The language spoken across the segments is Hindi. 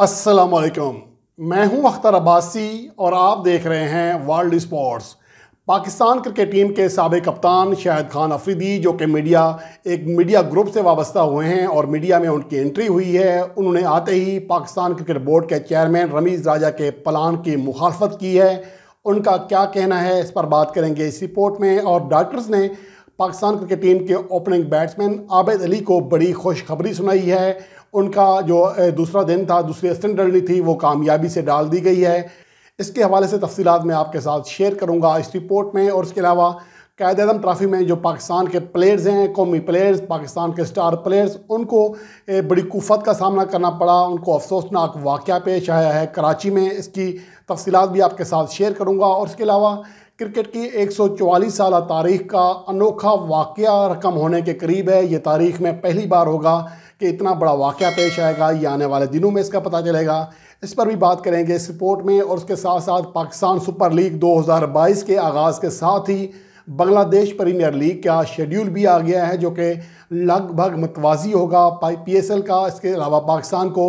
वालेकुम मैं हूं अख्तर अब्बासी और आप देख रहे हैं world sports Pakistan cricket team के सबक कप्तान शाहिद खान अफरीदी जो कि मीडिया एक मीडिया ग्रुप से वाबस्ता हुए हैं और मीडिया में उनकी एंट्री हुई है उन्होंने आते ही पाकिस्तान क्रिकेट बोर्ड के चेयरमैन रमीज़ राजा के प्लान की मुखालफत की है उनका क्या कहना है इस पर बात करेंगे इस रिपोर्ट में और डॉक्टर्स ने पाकिस्तान क्रिकेट टीम के ओपनिंग बैट्समैन आबिद अली को बड़ी खुशखबरी सुनाई है उनका जो दूसरा दिन था दूसरी असिस्टेंट डरनी थी वो कामयाबी से डाल दी गई है इसके हवाले से तफसीत मैं आपके साथ शेयर करूँगा इस रिपोर्ट में और इसके अलावा कैद अदम ट्राफी में जो पाकिस्तान के प्लेयर्स हैं कौमी प्लेयर्स पाकिस्तान के स्टार प्लेयर्स उनको बड़ी कुफत का सामना करना पड़ा उनको अफसोसनाक वाक़ पेश आया है कराची में इसकी तफसीत भी आपके साथ शेयर करूँगा और इसके अलावा क्रिकेट की 144 साल तारीख का अनोखा वाक़ रकम होने के करीब है ये तारीख में पहली बार होगा कि इतना बड़ा वाक़ पेश आएगा ये आने वाले दिनों में इसका पता चलेगा इस पर भी बात करेंगे इस रिपोर्ट में और उसके साथ साथ पाकिस्तान सुपर लीग 2022 के आगाज़ के साथ ही बांग्लादेश प्रीमियर लीग का शेड्यूल भी आ गया है जो कि लगभग मतवाजी होगा पी एस एल का इसके अलावा पाकिस्तान को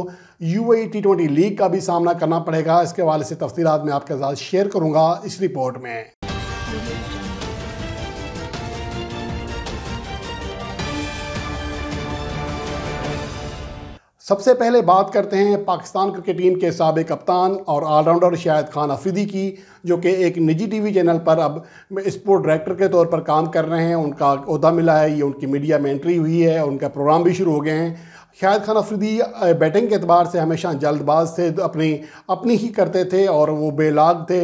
U A T twenty league का भी सामना करना पड़ेगा इसके वाले से तफसीत मैं आपके साथ शेयर करूँगा इस रिपोर्ट में सबसे पहले बात करते हैं पाकिस्तान क्रिकेट टीम के सबक कप्तान और ऑलराउंडर शाहिद खान अफरीदी की जो कि एक निजी टीवी चैनल पर अब स्पोर्ट डायरेक्टर के तौर पर काम कर रहे हैं उनका अहदा मिला है ये उनकी मीडिया में एंट्री हुई है उनका प्रोग्राम भी शुरू हो गए हैं शाहिद खान अफरीदी बैटिंग के अतबार से हमेशा जल्दबाज थे तो अपनी अपनी ही करते थे और वो बेलाग थे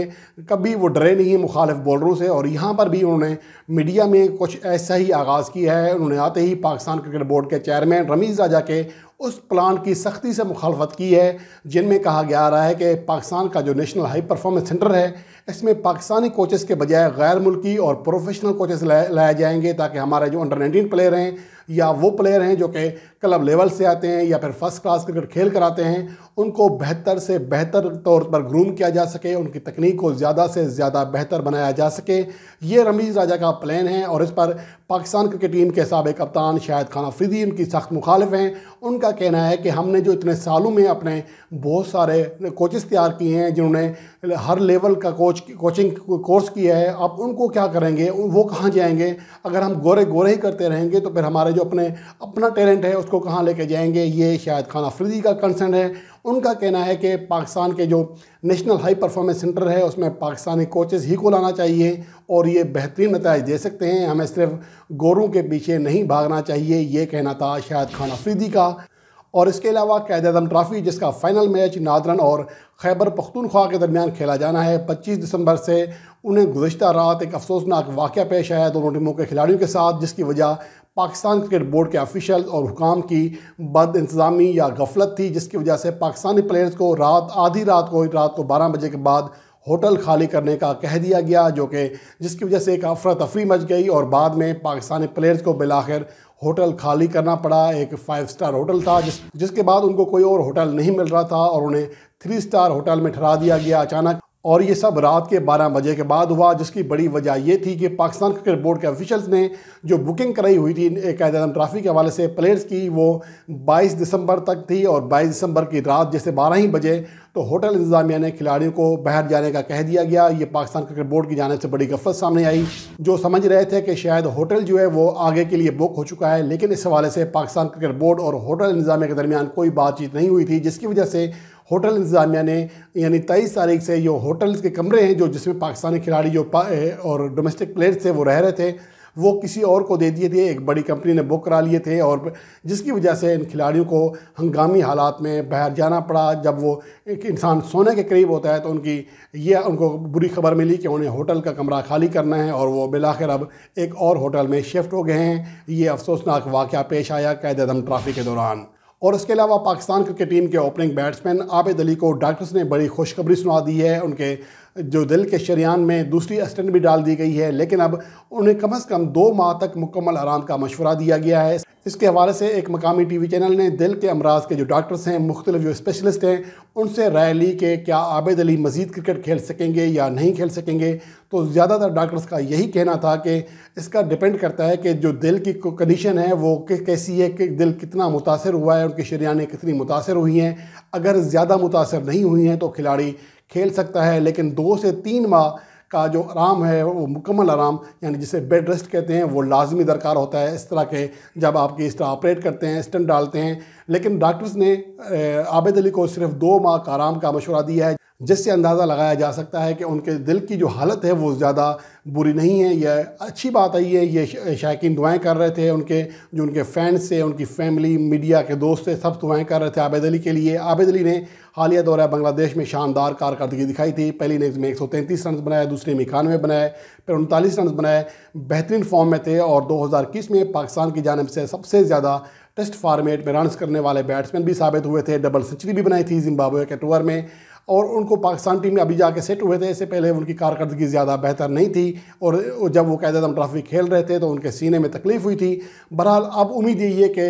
कभी वो डरे नहीं मुखालिफ बॉलरों से और यहाँ पर भी उन्होंने मीडिया में कुछ ऐसा ही आगाज़ किया है उन्होंने आते ही पाकिस्तान क्रिकेट बोर्ड के चेयरमैन रमीज़ राजा के उस प्लान की सख्ती से मुखालफत की है जिनमें कहा गया रहा है कि पाकिस्तान का जो नेशनल हाई परफॉर्मेंस सेंटर है इसमें पाकिस्तानी कोचेस के बजाय गैर मुल्की और प्रोफेशनल कोचेस लाए जाएंगे ताकि हमारे जो अंडर नाइनटीन प्लेयर हैं या वो प्लेयर हैं जो कि क्लब लेवल से आते हैं या फिर फर्स्ट क्लास क्रिकेट खेल कर आते हैं उनको बेहतर से बेहतर तौर पर ग्रूम किया जा सके उनकी तकनीक को ज़्यादा से ज़्यादा बेहतर बनाया जा सके ये रमीज़ राजा का प्लान है और इस पर पाकिस्तान क्रिकेट टीम के सबक कप्तान शाहिद खान अफरीदी उनकी सख्त मुखालिफ हैं उनका कहना है कि हमने जो इतने सालों में अपने बहुत सारे कोचेस तैयार किए हैं जिन्होंने हर लेवल का कोच कोच कोचिंग कोर्स किया है अब उनको क्या करेंगे वो कहाँ जाएंगे अगर हम गोरे गोरे ही करते रहेंगे तो फिर हमारे जो अपने अपना टैलेंट है उसको कहाँ लेके जाएंगे ये शायद खान अफरीदी का कंसर्न है उनका कहना है कि पाकिस्तान के जो नेशनल हाई परफॉर्मेंस सेंटर है उसमें पाकिस्तानी कोचेस ही को लाना चाहिए और ये बेहतरीन नतज दे सकते हैं हमें सिर्फ गोरों के पीछे नहीं भागना चाहिए ये कहना था शायद खान अफरीदी का और इसके अलावा कैद अजम ट्रॉफ़ी जिसका फ़ाइनल मैच नादरन और खैबर पख्तूनख्वा के दरमियान खेला जाना है पच्चीस दिसंबर से उन्हें गुजशत रात एक अफसोसनाक वाक़ पेश आया दोनों टीमों के खिलाड़ियों के साथ जिसकी वजह पाकिस्तान क्रिकेट बोर्ड के ऑफिशल और हुकाम की बद इंतज़ामी या गफलत थी जिसकी वजह से पाकिस्तानी प्लेयर्स को रात आधी रात को रात को बारह बजे के बाद होटल खाली करने का कह दिया गया जो कि जिसकी वजह से एक अफरा तफरी मच गई और बाद में पाकिस्तानी प्लेयर्स को बिलाखिर होटल खाली करना पड़ा एक फाइव स्टार होटल था जिस जिसके बाद उनको कोई और होटल नहीं मिल रहा था और उन्हें थ्री स्टार होटल में ठहरा दिया गया अचानक और ये सब रात के 12 बजे के बाद हुआ जिसकी बड़ी वजह ये थी कि पाकिस्तान क्रिकेट बोर्ड के ऑफिशल्स ने जो बुकिंग कराई हुई थी कायद अजम ट्रॉफी के हवाले से प्लेयर्स की वो 22 दिसंबर तक थी और 22 दिसंबर की रात जैसे बारह ही बजे तो होटल इंतजामिया ने खिलाड़ियों को बाहर जाने का कह दिया गया ये पाकिस्तान क्रिकेट बोर्ड की जानब से बड़ी गफलत सामने आई जो समझ रहे थे कि शायद होटल जो है वो आगे के लिए बुक हो चुका है लेकिन इस हवाले से पाकिस्तान क्रिकेट बोर्ड और होटल इंतजामिया के दरमियान कोई बातचीत नहीं हुई थी जिसकी वजह से होटल इंतज़ामिया ने यानी तेईस तारीख से जो होटल्स के कमरे हैं जो जिसमें पाकिस्तानी खिलाड़ी जो पा, और डोमेस्टिक प्लेयर्स थे वो रह रहे थे वो किसी और को दे दिए थे एक बड़ी कंपनी ने बुक करा लिए थे और जिसकी वजह से इन खिलाड़ियों को हंगामी हालात में बाहर जाना पड़ा जब वो एक इंसान सोने के करीब होता है तो उनकी ये उनको बुरी खबर मिली कि उन्हें होटल का कमरा खाली करना है और वो बिलाखिर अब एक और होटल में शिफ्ट हो गए हैं ये अफसोसनाक वाक़ पेश आया कैद अदम ट्राफी के दौरान और इसके अलावा पाकिस्तान क्रिकेट टीम के ओपनिंग बैट्समैन आबिद अली को डॉक्टर्स ने बड़ी खुशखबरी सुना दी है उनके जो दिल के शरियान में दूसरी स्टेंट भी डाल दी गई है लेकिन अब उन्हें कम अज़ कम दो माह तक मुकम्मल आराम का मशवरा दिया गया है इसके हवाले से एक मकामी टी वी चैनल ने दिल के अमराज के जो डॉक्टर्स हैं मुख्तलिफ जो स्पेशलिस्ट हैं उनसे राय ली कि क्या आबिद अली मज़ीद क्रिकेट खेल सकेंगे या नहीं खेल सकेंगे तो ज़्यादातर डॉक्टर्स का यही कहना था कि इसका डिपेंड करता है कि जो दिल की कंडीशन है वो कैसी है कि दिल कितना मुतासर हुआ है उनकी शरियाने कितनी मुतासर हुई हैं अगर ज़्यादा मुतासर नहीं हुई हैं तो खिलाड़ी खेल सकता है लेकिन दो से तीन माह का जो आराम है वो मुकम्मल आराम यानी जिसे बेड रेस्ट कहते हैं वो लाजमी दरकार होता है इस तरह के जब आपकी इस तरह ऑपरेट करते हैं स्टंट डालते हैं लेकिन डॉक्टर्स ने आबिद अली को सिर्फ दो माह का आराम का मशवरा दिया है जिससे अंदाज़ा लगाया जा सकता है कि उनके दिल की जो हालत है वो ज़्यादा बुरी नहीं है यह अच्छी बात आई है ये शायकीन दुआएं कर रहे थे उनके जो उनके फैंस थे उनकी फैमिली मीडिया के दोस्त थे सब दुआएं कर रहे थे आबेद अली के लिए आबेद अली ने हालिया दौरा बांग्लादेश में शानदार कारकर्दगी दिखाई थी पहली इनिंग्स में एक सौ तैंतीस रन बनाए दूसरे में इक्यानवे बनाए फिर उनतालीस रन बनाए बेहतरीन फॉर्म में थे और दो हज़ार इक्कीस में पाकिस्तान की जानब से सबसे ज़्यादा टेस्ट फार्मेट में रन करने वाले बैट्समैन भी साबित हुए थे डबल सेंचुरी भी बनाई थी जिम्बाब्वे के टूर में और उनको पाकिस्तान टीम में अभी जाके सेट हुए थे इससे पहले उनकी कारकर्दगी ज़्यादा बेहतर नहीं थी और जब वो कैद ट्राफी ट्रॉफी खेल रहे थे तो उनके सीने में तकलीफ़ हुई थी बहरहाल अब उम्मीद यही है कि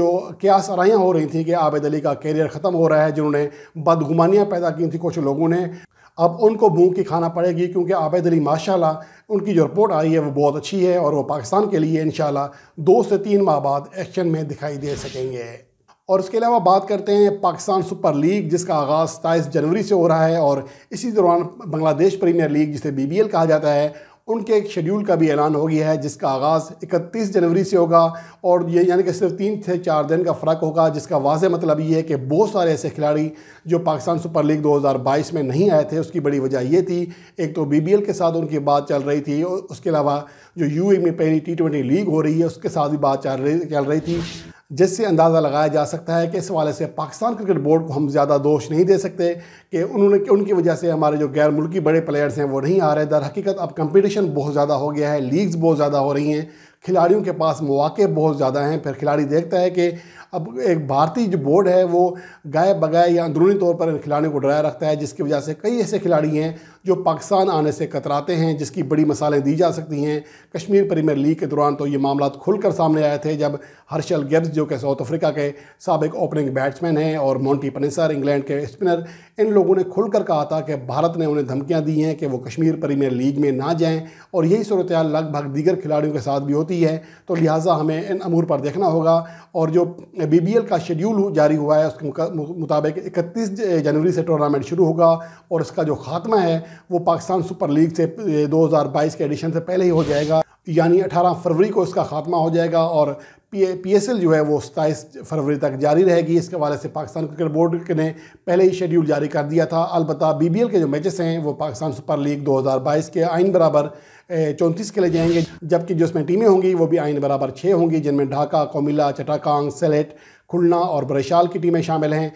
जो क्या सराहियाँ हो रही थी कि आबिद अली का कैरियर ख़त्म हो रहा है जिन्होंने बदगुमानियाँ पैदा की थी कुछ लोगों ने अब उनको भूख की खाना पड़ेगी क्योंकि आबिद अली माशा उनकी जो रिपोर्ट आई है वो बहुत अच्छी है और वो पाकिस्तान के लिए इन दो से तीन माह बाद एक्शन में दिखाई दे सकेंगे और उसके अलावा बात करते हैं पाकिस्तान सुपर लीग जिसका आगाज़ सताईस जनवरी से हो रहा है और इसी दौरान बांग्लादेश प्रीमियर लीग जिसे बी कहा जाता है उनके एक शेड्यूल का भी ऐलान हो गया है जिसका आगाज़ 31 जनवरी से होगा और ये यानी कि सिर्फ तीन से चार दिन का फ़र्क होगा जिसका वाज मतलब ये है कि बहुत सारे ऐसे खिलाड़ी जो पाकिस्तान सुपर लीग 2022 में नहीं आए थे उसकी बड़ी वजह ये थी एक तो बी के साथ उनकी बात चल रही थी उसके अलावा जो यू में पहली टी लीग हो रही है उसके साथ भी बात चल रही चल रही थी जिससे अंदाज़ा लगाया जा सकता है कि इस हवाले से पाकिस्तान क्रिकेट बोर्ड को हम ज़्यादा दोष नहीं दे सकते कि उन्होंने उनकी वजह से हमारे जो गैर मुल्की बड़े प्लेयर्स हैं वो नहीं आ रहे दर हकीकत अब कंपटीशन बहुत ज़्यादा हो गया है लीग्स बहुत ज़्यादा हो रही हैं खिलाड़ियों के पास मौाक़े बहुत ज़्यादा हैं फिर खिलाड़ी देखता है कि अब एक भारतीय जो बोर्ड है वो गाय बगाए या अंदरूनी तौर पर इन खिलाड़ियों को डराया रखता है जिसकी वजह से कई ऐसे खिलाड़ी हैं जो पाकिस्तान आने से कतराते हैं जिसकी बड़ी मसालें दी जा सकती हैं कश्मीर प्रीमियर लीग के दौरान तो ये मामला खुलकर सामने आए थे जब हर्षल गेब्स जो कि साउथ अफ्रीका के सबक ओपनिंग बैट्समैन हैं और मॉन्टी पनेसर इंग्लैंड के स्पिनर इन लोगों ने खुलकर कहा था कि भारत ने उन्हें धमकियाँ दी हैं कि वो कश्मीर प्रीमियर लीग में ना जाएँ और यही सूरत लगभग दीगर खिलाड़ियों के साथ भी होती है तो लिहाजा हमें इन अमूर पर देखना होगा और जो बी का शेड्यूल जारी हुआ है उसके मुताबिक 31 जनवरी से टूर्नामेंट शुरू होगा और इसका जो खात्मा है वो पाकिस्तान सुपर लीग से 2022 के एडिशन से पहले ही हो जाएगा यानी 18 फरवरी को इसका खात्मा हो जाएगा और पी एस एल जो है वो सताईस फरवरी तक जारी रहेगी इसके हवाले से पाकिस्तान क्रिकेट बोर्ड ने पहले ही शेड्यूल जारी कर दिया था अलबत् बी बी एल के जो मैचेस हैं वो पाकिस्तान सुपर लीग दो हज़ार बाईस के आइन बराबर चौंतीस के लिए जाएंगे जबकि जो उसमें टीमें होंगी वो भी आइन बराबर छः होंगी जिनमें ढाका कोमिला चटाकांग सेलेट खुलना और बरेशाल की टीमें शामिल हैं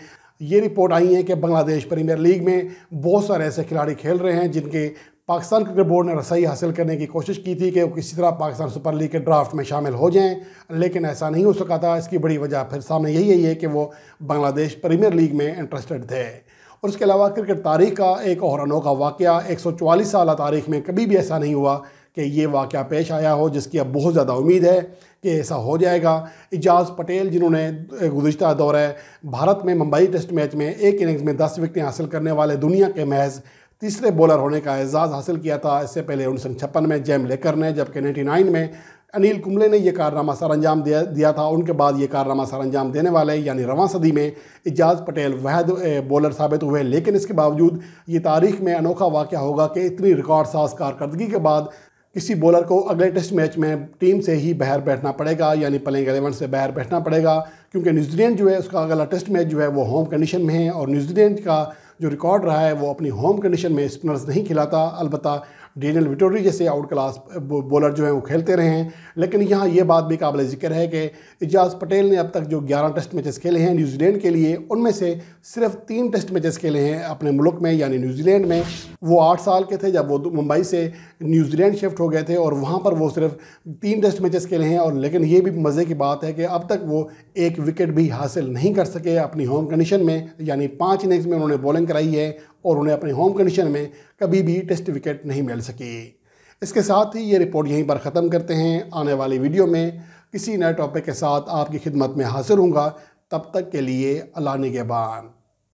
ये रिपोर्ट आई है कि बांग्लादेश प्रीमियर लीग में बहुत सारे ऐसे खिलाड़ी खेल रहे हैं जिनके पाकिस्तान क्रिकेट बोर्ड ने रसाई हासिल करने की कोशिश की थी कि वो किसी तरह पाकिस्तान सुपर लीग के ड्राफ्ट में शामिल हो जाएं लेकिन ऐसा नहीं हो सका था इसकी बड़ी वजह फिर सामने यही है कि वो बांग्लादेश प्रीमियर लीग में इंटरेस्टेड थे और उसके अलावा क्रिकेट तारीख का एक और अनोखा वाक़ एक सौ चवालीस साल तारीख में कभी भी ऐसा नहीं हुआ कि ये वाक़ पेश आया हो जिसकी अब बहुत ज़्यादा उम्मीद है कि ऐसा हो जाएगा इजाज़ पटेल जिन्होंने गुजशत दौर है भारत में मुंबई टेस्ट मैच में एक इनिंग्स में दस विकटें हासिल करने वाले दुनिया के महज तीसरे बॉलर होने का एजाज़ हासिल किया था इससे पहले उन्नीस में जैम लेकर ने जबकि नाइन्टी में अनिल कुंबले ने यह कारनामा सर अंजाम दिया दिया था उनके बाद ये कारनामा सर अंजाम देने वाले यानी रवा सदी में एजाज पटेल वहद बॉलर साबित हुए लेकिन इसके बावजूद ये तारीख में अनोखा वाक़ होगा कि इतनी रिकॉर्ड साज कारकर्दगी के बाद किसी बॉलर को अगले टेस्ट मैच में टीम से ही बाहर बैठना पड़ेगा यानी प्लेइंग एलेवन से बाहर बैठना पड़ेगा क्योंकि न्यूजीलैंड जो है उसका अगला टेस्ट मैच जो है वो होम कंडीशन में है और न्यूजीलैंड का जो रिकॉर्ड रहा है वो अपनी होम कंडीशन में स्पिनर्स नहीं खिलाता अलबत्त डेनियल विटोरी जैसे आउट क्लास बॉलर जो हैं वो खेलते रहे हैं लेकिन यहाँ ये बात भी काबिल जिक्र है कि एजाज पटेल ने अब तक जो 11 टेस्ट मैचेस खेले हैं न्यूजीलैंड के लिए उनमें से सिर्फ तीन टेस्ट मैचेस खेले हैं अपने मुल्क में यानी न्यूजीलैंड में वो आठ साल के थे जब वो मुंबई से न्यूजीलैंड शिफ्ट हो गए थे और वहाँ पर वो सिर्फ तीन टेस्ट मैचेस खेले हैं और लेकिन ये भी मज़े की बात है कि अब तक वो एक विकेट भी हासिल नहीं कर सके अपनी होम कंडीशन में यानी पाँच इनिंग्स में उन्होंने बॉलिंग कराई है और उन्हें अपने होम कंडीशन में कभी भी टेस्ट विकेट नहीं मिल सकी इसके साथ ही ये रिपोर्ट यहीं पर ख़त्म करते हैं आने वाली वीडियो में किसी नए टॉपिक के साथ आपकी खिदमत में हाजिर हूँगा तब तक के लिए अला निगेबान